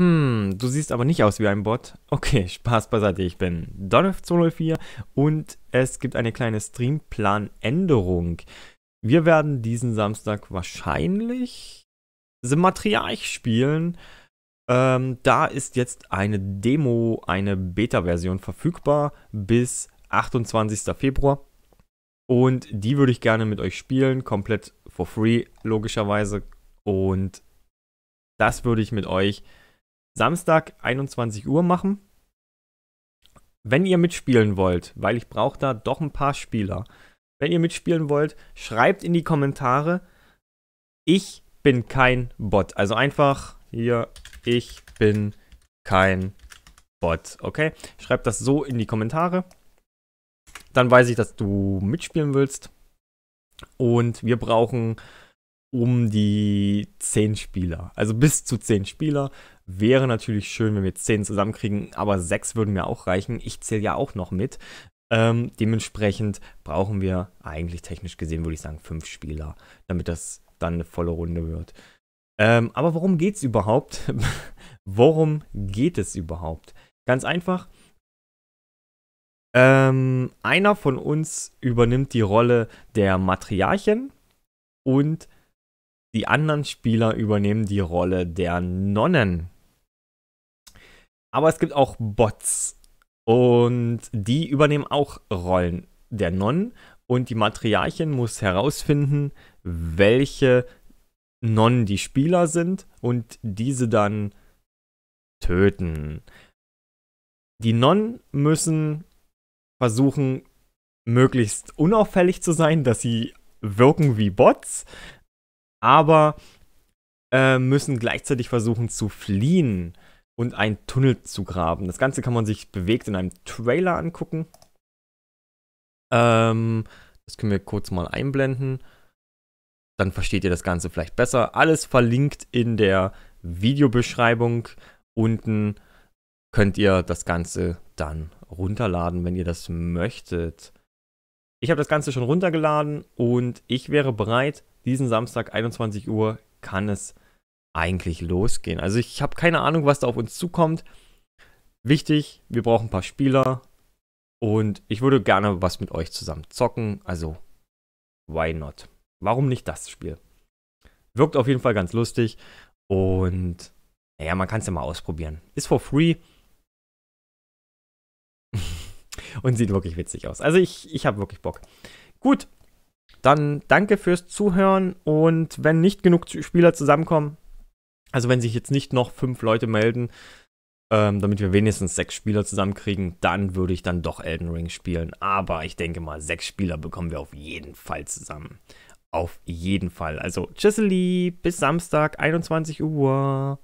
Hm, du siehst aber nicht aus wie ein Bot. Okay, Spaß beiseite, ich bin Donald204 und es gibt eine kleine Streamplanänderung. Wir werden diesen Samstag wahrscheinlich The Matriarch spielen. Ähm, da ist jetzt eine Demo, eine Beta-Version verfügbar bis 28. Februar. Und die würde ich gerne mit euch spielen, komplett for free, logischerweise. Und das würde ich mit euch Samstag 21 Uhr machen. Wenn ihr mitspielen wollt, weil ich brauche da doch ein paar Spieler. Wenn ihr mitspielen wollt, schreibt in die Kommentare, ich bin kein Bot. Also einfach hier, ich bin kein Bot. Okay? Schreibt das so in die Kommentare. Dann weiß ich, dass du mitspielen willst. Und wir brauchen um die 10 Spieler. Also bis zu 10 Spieler. Wäre natürlich schön, wenn wir 10 zusammenkriegen, aber 6 würden mir auch reichen. Ich zähle ja auch noch mit. Ähm, dementsprechend brauchen wir eigentlich technisch gesehen, würde ich sagen, 5 Spieler, damit das dann eine volle Runde wird. Ähm, aber worum geht es überhaupt? worum geht es überhaupt? Ganz einfach. Ähm, einer von uns übernimmt die Rolle der Matriarchin und die anderen Spieler übernehmen die Rolle der Nonnen. Aber es gibt auch Bots und die übernehmen auch Rollen der Nonnen und die Matriarchin muss herausfinden, welche Nonnen die Spieler sind und diese dann töten. Die Nonnen müssen versuchen, möglichst unauffällig zu sein, dass sie wirken wie Bots, aber äh, müssen gleichzeitig versuchen zu fliehen und einen Tunnel zu graben. Das Ganze kann man sich bewegt in einem Trailer angucken. Ähm, das können wir kurz mal einblenden. Dann versteht ihr das Ganze vielleicht besser. Alles verlinkt in der Videobeschreibung unten. Könnt ihr das Ganze dann runterladen, wenn ihr das möchtet. Ich habe das Ganze schon runtergeladen und ich wäre bereit, diesen Samstag 21 Uhr kann es eigentlich losgehen. Also ich habe keine Ahnung, was da auf uns zukommt. Wichtig, wir brauchen ein paar Spieler und ich würde gerne was mit euch zusammen zocken. Also, why not? Warum nicht das Spiel? Wirkt auf jeden Fall ganz lustig und naja, man kann es ja mal ausprobieren. Ist for free. und sieht wirklich witzig aus. Also ich, ich habe wirklich Bock. Gut, dann danke fürs Zuhören und wenn nicht genug Spieler zusammenkommen, also wenn sich jetzt nicht noch fünf Leute melden, ähm, damit wir wenigstens sechs Spieler zusammenkriegen, dann würde ich dann doch Elden Ring spielen. Aber ich denke mal, sechs Spieler bekommen wir auf jeden Fall zusammen. Auf jeden Fall. Also, tschüsseli, bis Samstag, 21 Uhr.